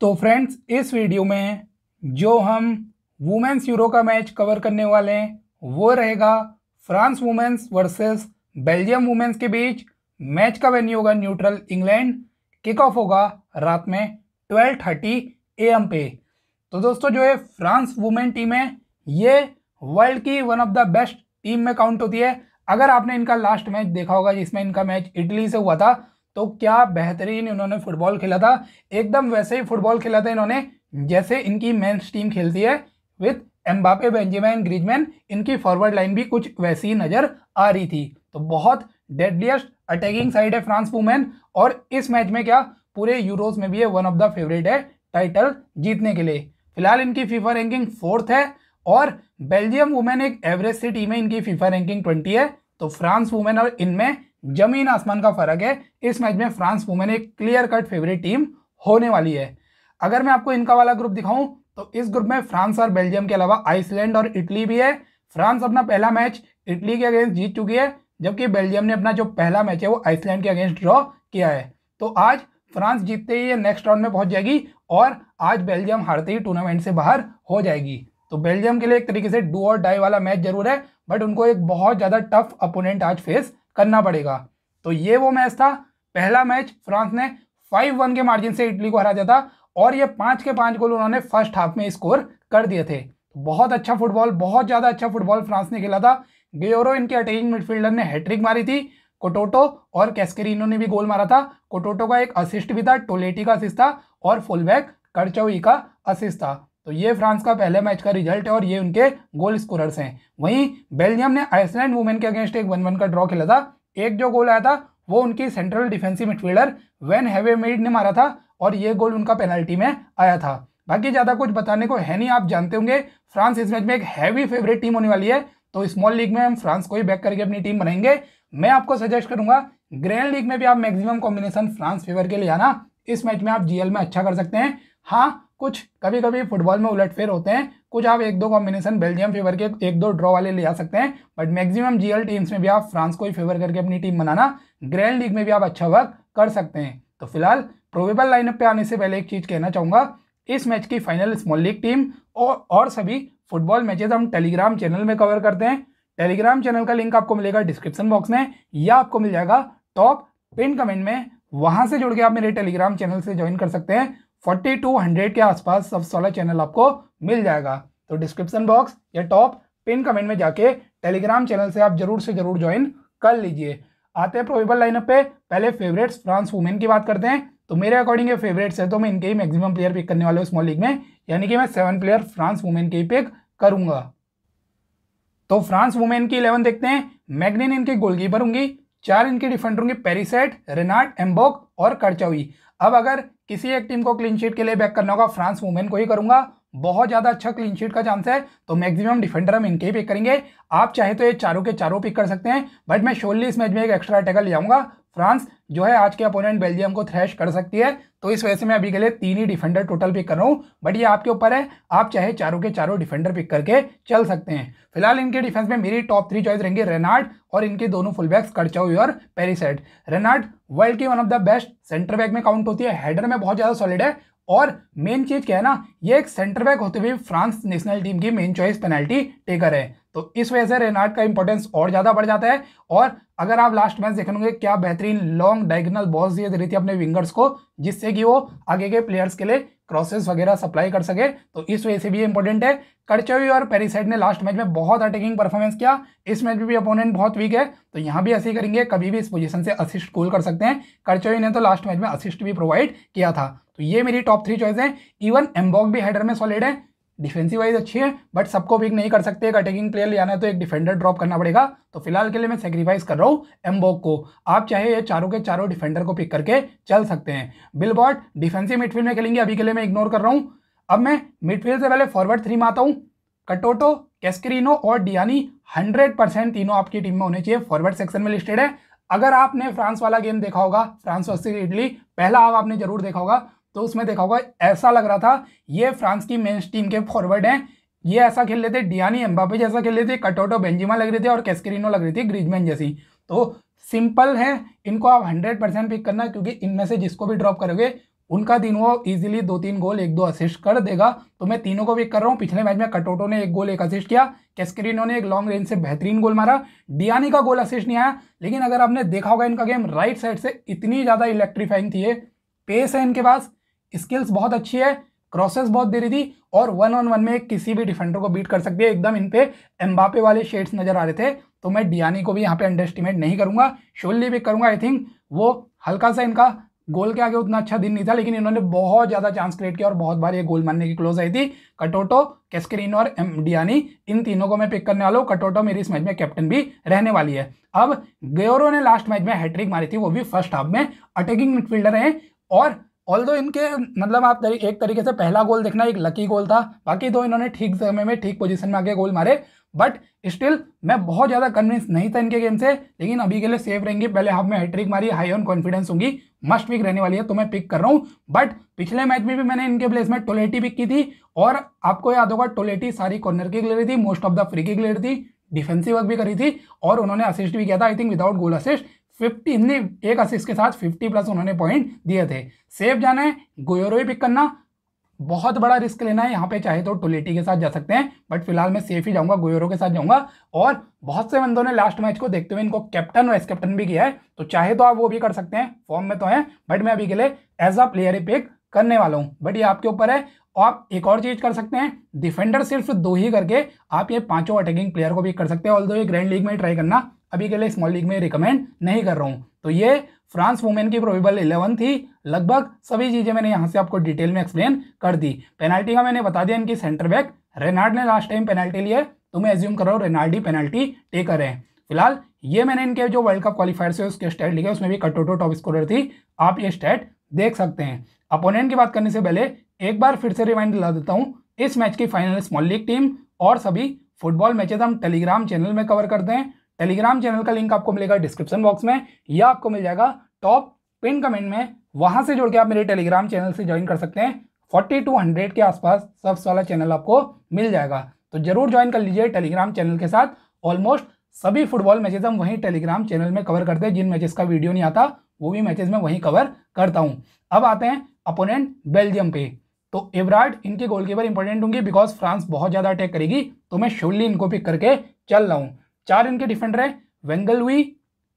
तो फ्रेंड्स इस वीडियो में जो हम वुमेंस यूरो का मैच कवर करने वाले हैं वो रहेगा France women's versus Belgium women's के बीच मैच का वेन्यू होगा न्यूट्रल इंग्लैंड किक ऑफ होगा रात में ट्वेल्व थर्टी ए एम पे तो दोस्तों जो है फ्रांस वुमेन टीम है ये वर्ल्ड की one of the best team में काउंट होती है अगर आपने इनका लास्ट मैच देखा होगा जिसमें इनका मैच इटली से हुआ था तो क्या बेहतरीन इन्होंने फुटबॉल खेला था एकदम वैसे ही फुटबॉल खेला था इन्होंने जैसे इनकी मेंस टीम खेलती है विथ एम्बापे बेंजामिन ग्रीजमैन इनकी फॉरवर्ड लाइन भी कुछ वैसी नज़र आ रही थी तो बहुत डेडलीस्ट अटैकिंग साइड है फ्रांस वुमेन और इस मैच में क्या पूरे यूरोज में भी है वन ऑफ द फेवरेट है टाइटल जीतने के लिए फिलहाल इनकी फीफा रैंकिंग फोर्थ है और बेल्जियम वुमेन एक एवरेज सी टीम है इनकी फीफा रैंकिंग ट्वेंटी है तो फ्रांस वुमेन और इनमें जमीन आसमान का फर्क है इस मैच में फ्रांस वुमेन एक क्लियर कट फेवरेट टीम होने वाली है अगर मैं आपको इनका वाला ग्रुप दिखाऊं तो इस ग्रुप में फ्रांस और बेल्जियम के अलावा आइसलैंड और इटली भी है फ्रांस अपना पहला मैच इटली के अगेंस्ट जीत चुकी है जबकि बेल्जियम ने अपना जो पहला मैच है वो आइसलैंड के अगेंस्ट ड्रॉ किया है तो आज फ्रांस जीतते ही नेक्स्ट राउंड में पहुंच जाएगी और आज बेल्जियम हारते ही टूर्नामेंट से बाहर हो जाएगी तो बेल्जियम के लिए एक तरीके से डू और डाई वाला मैच जरूर है बट उनको एक बहुत ज़्यादा टफ अपोनेंट आज फेस करना पड़ेगा तो ये वो मैच था पहला मैच फ्रांस ने फाइव वन के मार्जिन से इटली को हरा दिया था और ये पाँच के पाँच गोल उन्होंने फर्स्ट हाफ में स्कोर कर दिए थे तो बहुत अच्छा फुटबॉल बहुत ज़्यादा अच्छा फुटबॉल फ्रांस ने खेला था गेरो इनके अटैकिंग मिडफील्डर ने हैट्रिक मारी थी कोटोटो और कैस्करिनो ने भी गोल मारा था कोटोटो का एक असिस्ट भी था टोलेटी का असिस्ट था और फुलबैक करचौई का असिस्ट था तो ये फ्रांस का पहले मैच का रिजल्ट है और ये उनके गोल स्कोरर्स हैं वहीं बेल्जियम ने आइसलैंड वुमेन के अगेंस्ट एक वन वन का ड्रॉ खेला था एक जो गोल आया था वो उनकी central defensive midfielder Vanhaevermaet ने मारा था और ये गोल उनका पेनल्टी में आया था बाकी ज़्यादा कुछ बताने को है नहीं आप जानते होंगे फ्रांस इस मैच में एक हैवी फेवरेट टीम होने वाली है तो स्मॉल लीग में हम फ्रांस को ही बैक करके अपनी टीम बनाएंगे मैं आपको सजेस्ट करूंगा ग्रैंड लीग में भी आप मैक्सिमम कॉम्बिनेशन फ्रांस फेवर के लिए आना इस मैच में आप जीएल में अच्छा कर सकते हैं हाँ कुछ कभी कभी फुटबॉल में उलटफेर होते हैं कुछ आप एक दो कॉम्बिनेशन बेल्जियम फेवर के एक दो ड्रॉ वाले ले आ सकते हैं बट मैक्सिमम जीएल टीम्स में भी आप फ्रांस को ही फेवर करके अपनी टीम बनाना ग्रैंड लीग में भी आप अच्छा वर्क कर सकते हैं तो फिलहाल प्रोबेबल लाइनअप पे आने से पहले एक चीज़ कहना चाहूंगा इस मैच की फाइनल स्मॉल लीग टीम और और सभी फुटबॉल मैचेस हम टेलीग्राम चैनल में कवर करते हैं टेलीग्राम चैनल का लिंक आपको मिलेगा डिस्क्रिप्शन बॉक्स में या आपको मिल जाएगा टॉप पिन कमेंट में वहां से जुड़ के आप मेरे टेलीग्राम चैनल से ज्वाइन कर सकते हैं फोर्टी टू हंड्रेड के आसपास सब सोलह चैनल आपको मिल जाएगा तो डिस्क्रिप्शन बॉक्स या टॉप पिन कमेंट में जाके टेलीग्राम चैनल से आप जरूर से जरूर ज्वाइन कर लीजिए आते हैं प्रोबेबल लाइनअप पे पहले फेवरेट्स फ्रांस वुमेन की बात करते हैं तो मेरे अकॉर्डिंग ये फेवरेट्स है तो मैं इनके ही मैक्सिमम प्लेयर पिक करने वाले हूँ स्मॉल लीग में यानी कि मैं सेवन प्लेयर फ्रांस वुमेन के ही पिक करूंगा तो फ्रांस वुमेन की इलेवन देखते हैं मैगनिन इनके गोलकीपर होंगी चार इनके डिफेंडर होंगे पेरिसेट रेनार्ड एम्बोक और कर्चावी अब अगर किसी एक टीम को क्लीन शीट के लिए बैक करना होगा फ्रांस वुमेन को ही करूंगा बहुत ज़्यादा अच्छा क्लीन शीट का चांस है तो मैक्सिमम डिफेंडर हम इनके ही पिक करेंगे आप चाहे तो ये चारों के चारों पिक कर सकते हैं बट मैं शोरली इस मैच में एक एक्स्ट्रा टैकल ले जाऊंगा फ्रांस जो है आज के अपोनेंट बेल्जियम को थ्रैश कर सकती है तो इस वजह से मैं अभी के लिए तीन ही डिफेंडर टोटल पिक कर रहा हूँ बट ये आपके ऊपर है आप चाहे चारों के चारों डिफेंडर पिक करके चल सकते हैं फिलहाल इनके डिफेंस में मेरी टॉप थ्री चॉइस रहेंगे रेनार्ड और इनके दोनों फुलबैक्स कर्चाउई और पेरिसेट रेनार्ड वर्ल्ड की one of the best centre back में काउंट होती है हेडर में बहुत ज़्यादा सॉलिड है और मेन चीज क्या है ना ये एक सेंटर बैक होते हुए फ्रांस नेशनल टीम की मेन चॉइस पेनल्टी टेकर है तो इस वजह से रेनार्ड का इंपॉर्टेंस और ज्यादा बढ़ जाता है और अगर आप लास्ट मैच देखेंगे क्या बेहतरीन लॉन्ग डायगनल बॉल्स दिए दे रही थी अपने विंगर्स को जिससे कि वो आगे के प्लेयर्स के लिए क्रॉसेस वगैरह सप्लाई कर सके तो इस वजह से भी इंपॉर्टेंट है करचवी और पेरिसाइड ने लास्ट मैच में बहुत अटैकिंग परफॉर्मेंस किया इस मैच में भी अपोनेंट बहुत वीक है तो यहाँ भी ऐसे ही करेंगे कभी भी इस पोजीशन से असिस्ट कूल कर सकते हैं करचवी ने तो लास्ट मैच में असिस्ट भी प्रोवाइड किया था तो ये मेरी टॉप थ्री चॉइस है इवन एम्बॉक भी हेडर में सॉलिड है डिफेंसिव वाइज अच्छी है बट सबको पिक नहीं कर सकते एक अटैकिंग प्लेयर लेना है तो एक डिफेंडर ड्रॉप करना पड़ेगा तो फिलहाल के लिए मैं सेक्रीफाइस कर रहा हूँ एम्बॉक को आप चाहे ये चारों के चारों डिफेंडर को पिक करके चल सकते हैं बिल बॉट डिफेंसिव मिडफील्ड में खेलेंगे अभी के लिए मैं इग्नोर कर रहा हूँ अब मैं मिडफील्ड से पहले फॉरवर्ड थ्री में आता हूँ कटोटो कैस्क्रीनो और डियानी हंड्रेड परसेंट तीनों आपकी टीम में होने चाहिए फॉरवर्ड सेक्शन में लिस्टेड है अगर आपने फ्रांस वाला गेम देखा होगा फ्रांस वर्सेस इटली पहला आप आपने जरूर देखा होगा तो उसमें देखा होगा ऐसा लग रहा था ये फ्रांस की मेन्स टीम के फॉरवर्ड हैं ये ऐसा खेल रहे थे डियानी एम्बापे जैसा खेल रहे थे कटोटो बेंजिमा लग रहे थे और कैसक्रीनो लग रही थी ग्रीजमैन जैसी तो सिंपल है इनको आप हंड्रेड परसेंट पिक करना क्योंकि इनमें से जिसको भी ड्रॉप करोगे उनका दिन वो इजीली दो तीन गोल एक दो असिस्ट कर देगा तो मैं तीनों को पिक कर रहा हूँ पिछले मैच में कटोटो ने एक गोल एक असिस्ट किया कैस्करिनो ने एक लॉन्ग रेंज से बेहतरीन गोल मारा डियानी का गोल असिस्ट नहीं आया लेकिन अगर आपने देखा होगा इनका गेम राइट साइड से इतनी ज़्यादा इलेक्ट्रीफाइंग थी पेस है इनके पास स्किल्स बहुत अच्छी है क्रॉसेस बहुत दे रही थी और वन ऑन वन में किसी भी डिफेंडर को बीट कर सकती है एकदम इन पे एम्बापे वाले शेड्स नजर आ रहे थे तो मैं डियानी को भी यहाँ पे अंडरस्टिमेट नहीं करूंगा शोल्ली भी करूंगा आई थिंक वो हल्का सा इनका गोल के आगे उतना अच्छा दिन नहीं था लेकिन इन्होंने बहुत ज़्यादा चांस क्रिएट किया और बहुत बार ये गोल मारने की क्लोज आई थी कटोटो कैस्करीन और एम डियानी इन तीनों को मैं पिक करने वाला हूँ कटोटो मेरी इस मैच में कैप्टन भी रहने वाली है अब गेरो ने लास्ट मैच में हैट्रिक मारी थी वो भी फर्स्ट हाफ में अटैकिंग मिडफील्डर हैं और ऑल दो इनके मतलब आप तरी, एक तरीके से पहला गोल देखना एक लकी गोल था बाकी दो इन्होंने ठीक समय में ठीक पोजीशन में आके गोल मारे बट स्टिल मैं बहुत ज़्यादा कन्विंस नहीं था इनके गेम से लेकिन अभी के लिए सेफ रहेंगे पहले हाफ में हैट्रिक मारी हाई ऑन कॉन्फिडेंस होंगी मस्ट विक रहने वाली है तो मैं पिक कर रहा हूँ बट पिछले मैच में भी मैंने इनके प्लेस में टोलेटी पिक की थी और आपको याद होगा टोलेटी सारी कॉर्नर की ले थी मोस्ट ऑफ द फ्री की ले थी डिफेंसिव वर्क भी करी थी और उन्होंने असिस्ट भी किया था I think without goal assist fifty हमने एक असिस्ट के साथ फिफ्टी प्लस उन्होंने पॉइंट दिए थे सेफ जाना है गोयरो पिक करना बहुत बड़ा रिस्क लेना है यहाँ पे चाहे तो टोलेटी के साथ जा सकते हैं बट फिलहाल मैं सेफ ही जाऊँगा गोयरो के साथ जाऊँगा और बहुत से बंदों ने लास्ट मैच को देखते हुए इनको कैप्टन और एस कैप्टन भी किया है तो चाहे तो आप वो भी कर सकते हैं फॉर्म में तो हैं बट मैं अभी के लिए एज अ प्लेयर ही पिक करने वाला हूँ बट ये आपके ऊपर है और तो आप एक और चीज़ कर सकते हैं डिफेंडर सिर्फ दो ही करके आप ये पांचों अटैकिंग प्लेयर को भी कर सकते हैं ऑल ये ग्रैंड लीग में ट्राई करना अभी के लिए स्मॉल लीग में रिकमेंड नहीं कर रहा हूँ तो ये फ्रांस वुमेन की प्रोबेबल इलेवन थी लगभग सभी चीज़ें मैंने यहाँ से आपको डिटेल में एक्सप्लेन कर दी पेनल्टी का मैंने बता दिया इनकी सेंटर बैक रेनाल्ड ने लास्ट टाइम पेनल्टी लिया है तो मैं एज्यूम कर रहा हूँ रेनाल्डी पेनल्टी टेकर है फिलहाल ये मैंने इनके जो वर्ल्ड कप क्वालिफायर से उसके स्टेट लिखे उसमें भी कटोटो टॉप स्कोरर थी आप ये स्टेट देख सकते हैं अपोनेंट की बात करने से पहले एक बार फिर से रिमाइंड दिला देता हूँ इस मैच की फाइनल स्मॉल लीग टीम और सभी फुटबॉल मैचेस हम टेलीग्राम चैनल में कवर करते हैं टेलीग्राम चैनल का लिंक आपको मिलेगा डिस्क्रिप्शन बॉक्स में या आपको मिल जाएगा टॉप पिन कमेंट में वहां से जोड़ के आप मेरे टेलीग्राम चैनल से ज्वाइन कर सकते हैं फोर्टी टू हंड्रेड के आसपास सब्स वाला चैनल आपको मिल जाएगा तो जरूर ज्वाइन कर लीजिए टेलीग्राम चैनल के साथ ऑलमोस्ट सभी फुटबॉल मैचेस हम वहीं टेलीग्राम चैनल में कवर करते हैं जिन मैचेस का वीडियो नहीं आता वो भी मैचेस में वहीं कवर करता हूँ अब आते हैं अपोनेंट बेल्जियम पे तो एवराट इनके गोलकीपर इंपॉर्टेंट होंगे बिकॉज फ्रांस बहुत ज़्यादा अटैक करेगी तो मैं श्योरली इनको पिक करके चल रहा हूँ चार इनके डिफेंडर है वेंगलवी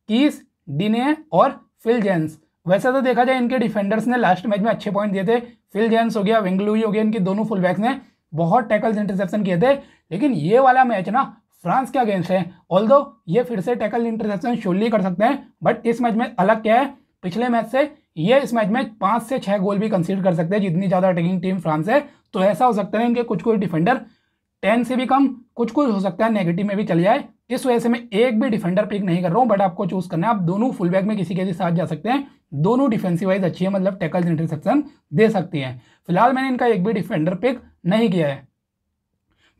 कीस डिने और फिल जेंस वैसे तो देखा जाए इनके डिफेंडर्स ने लास्ट मैच में अच्छे पॉइंट दिए थे फिल जेंस हो गया वेंगलुई हो गया इनके दोनों फुलबैक्स ने बहुत टैकल्स इंटरसेप्शन किए थे लेकिन ये वाला मैच ना फ्रांस के अगेंस्ट है ऑल ये फिर से टैकल इंटरसेप्शन शोली कर सकते हैं बट इस मैच में अलग क्या है पिछले मैच से ये इस मैच में पांच से छह गोल भी कंसीडर कर सकते हैं जितनी ज़्यादा अटैकिंग टीम फ्रांस है तो ऐसा हो सकता है इनके कुछ कुछ डिफेंडर टेन से भी कम कुछ कुछ हो सकता है नेगेटिव में भी चले जाए इस वजह से मैं एक भी डिफेंडर पिक नहीं कर रहा हूँ बट आपको चूज़ करना है आप दोनों फुल बैक में किसी के भी साथ जा सकते हैं दोनों डिफेंसिव वाइज अच्छी है मतलब टैकल इंटरसेप्शन दे सकती हैं फिलहाल मैंने इनका एक भी डिफेंडर पिक नहीं किया है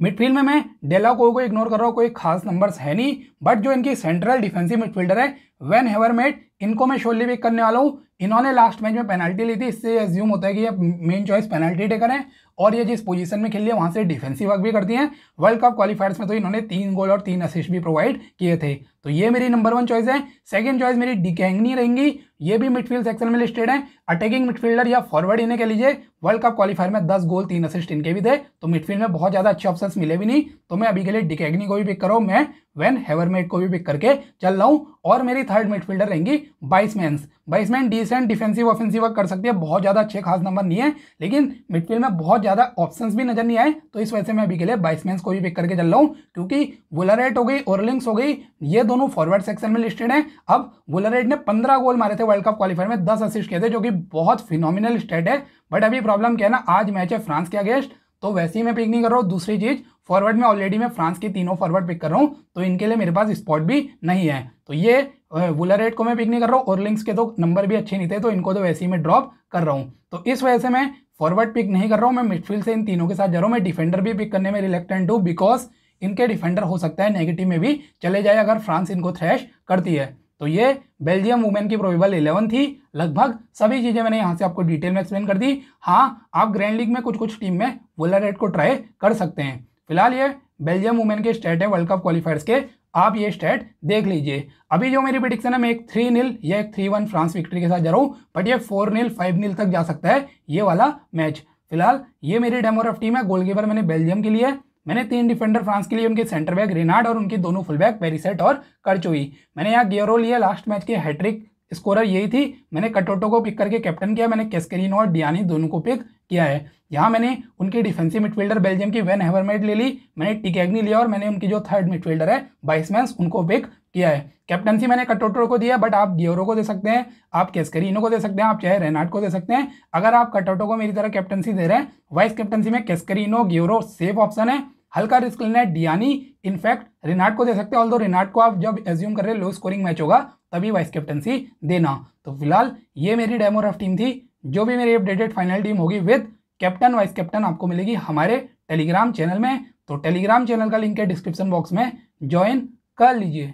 मिडफील्ड में मैं डेला को इग्नोर कर रहा हूँ कोई खास नंबर्स है नहीं बट जो इनकी सेंट्रल डिफेंसिव मिडफील्डर है वेन हेवर हेवरमेट इनको मैं शोली पिक करने वाला हूँ इन्होंने लास्ट मैच में पेनल्टी ली थी इससे एज्यूम होता है कि ये मेन चॉइस पेनल्टी टेकर हैं और ये जिस पोजीशन में खेल लिया वहाँ से डिफेंसिव वर्क भी करती हैं वर्ल्ड कप क्वालिफायर्स में तो इन्होंने तीन गोल और तीन असिस्ट भी प्रोवाइड किए थे तो ये मेरी नंबर वन चॉइस है सेकेंड चॉइस मेरी डिकैंगनी रहेंगी ये भी मिडफील्ड सेक्शन में लिस्टेड है अटैकिंग मिडफील्डर या फॉरवर्ड इन्हें कह लीजिए वर्ल्ड कप क्वालिफायर में दस गोल तीन असिस्ट इनके भी थे तो मिडफील्ड में बहुत ज़्यादा अच्छे ऑप्शन मिले भी नहीं तो मैं अभी के लिए डिकैगनी को भी पिक करो मैं वैन हैवरमेट को भी पिक करके चल रहा हूँ और मेरी थर्ड मिडफील्डर रहेंगी Biesmans Biesmans decent defensive offensive कर सकती है बहुत ज़्यादा अच्छे खास नंबर नहीं है लेकिन मिडफील्ड में बहुत ज़्यादा ऑप्शन भी नजर नहीं आए तो इस वजह से मैं अभी के लिए बाइसमैन को भी पिक करके चल रहा हूँ क्योंकि वुलरेट हो गई ओरलिंग्स हो गई ये दोनों फॉरवर्ड सेक्शन में लिस्टेड है अब वुलरेट ने पंद्रह गोल मारे थे वर्ल्ड कप क्वालिफायर में दस असिस्ट किए थे जो कि बहुत फिनोमिनल स्टेट है बट अभी प्रॉब्लम क्या है ना आज मैच है फ्रांस के अगेंस्ट तो वैसे ही मैं पिक नहीं कर रहा हूँ दूसरी चीज़ फॉरवर्ड में ऑलरेडी मैं फ्रांस की तीनों फॉरवर्ड पिक कर रहा हूँ तो इनके लिए मेरे पास स्पॉट भी नहीं है तो ये वुलर को मैं पिक नहीं कर रहा हूँ और लिंक्स के तो नंबर भी अच्छे नहीं थे तो इनको तो वैसे ही मैं ड्रॉप कर रहा हूँ तो इस वजह से मैं फॉरवर्ड पिक नहीं कर रहा हूँ मैं मिडफील्ड से इन तीनों के साथ जा रहा हूँ मैं डिफेंडर भी पिक करने में रिलेक्टेंट हूँ बिकॉज इनके डिफेंडर हो सकता है नेगेटिव में भी चले जाए अगर फ्रांस इनको थ्रैश करती है तो ये बेल्जियम वुमेन की प्रोबेबल इलेवन थी लगभग सभी चीज़ें मैंने यहाँ से आपको डिटेल में एक्सप्लेन कर दी हाँ आप ग्रैंड लीग में कुछ कुछ टीम में वुलर रेड को ट्राई कर सकते हैं फिलहाल ये बेल्जियम वुमेन के स्टेट है वर्ल्ड कप क्वालिफायर्स के आप ये स्टेट देख लीजिए अभी जो मेरी प्रिडिक्शन है मैं एक थ्री नील या एक थ्री वन फ्रांस विक्ट्री के साथ जा रहा हूँ बट ये फोर नील फाइव नील तक जा सकता है ये वाला मैच फिलहाल ये मेरी ऑफ टीम है गोलकीपर मैंने बेल्जियम के लिए मैंने तीन डिफेंडर फ्रांस के लिए उनके सेंटर बैक रेनाड और उनके दोनों फुल बैक पेरिसेट और करचोई मैंने यहाँ गियरो लिया लास्ट मैच के हैट्रिक स्कोरर यही थी मैंने कटोटो को पिक करके कैप्टन किया मैंने केस्करीनो और डियानी दोनों को पिक किया है यहाँ मैंने उनकी डिफेंसिव मिडफील्डर बेल्जियम की वेन हेवरमेड ले ली मैंने टिकैग्नी लिया और मैंने उनकी जो थर्ड मिडफील्डर है बाइसमैंस उनको पिक किया है कैप्टनसी मैंने कटोटो को दिया बट आप गियोरो को दे सकते हैं आप कैस्करीनो को दे सकते हैं आप चाहे रेनाट को दे सकते हैं अगर आप कटोटो को मेरी तरह कैप्टनसी दे रहे हैं वाइस कैप्टनसी में कैस्करीनो गियोरो सेफ ऑप्शन है हल्का रिस्क लेना है डियानी इनफैक्ट रिनाट को दे सकते हैं ऑल दो रिनाट को आप जब एज्यूम कर रहे हैं लो स्कोरिंग मैच होगा तभी वाइस कैप्टनसी देना तो फिलहाल ये मेरी डेमो रफ टीम थी जो भी मेरी अपडेटेड फाइनल टीम होगी विद कैप्टन वाइस कैप्टन आपको मिलेगी हमारे टेलीग्राम चैनल में तो टेलीग्राम चैनल का लिंक है डिस्क्रिप्शन बॉक्स में ज्वाइन कर लीजिए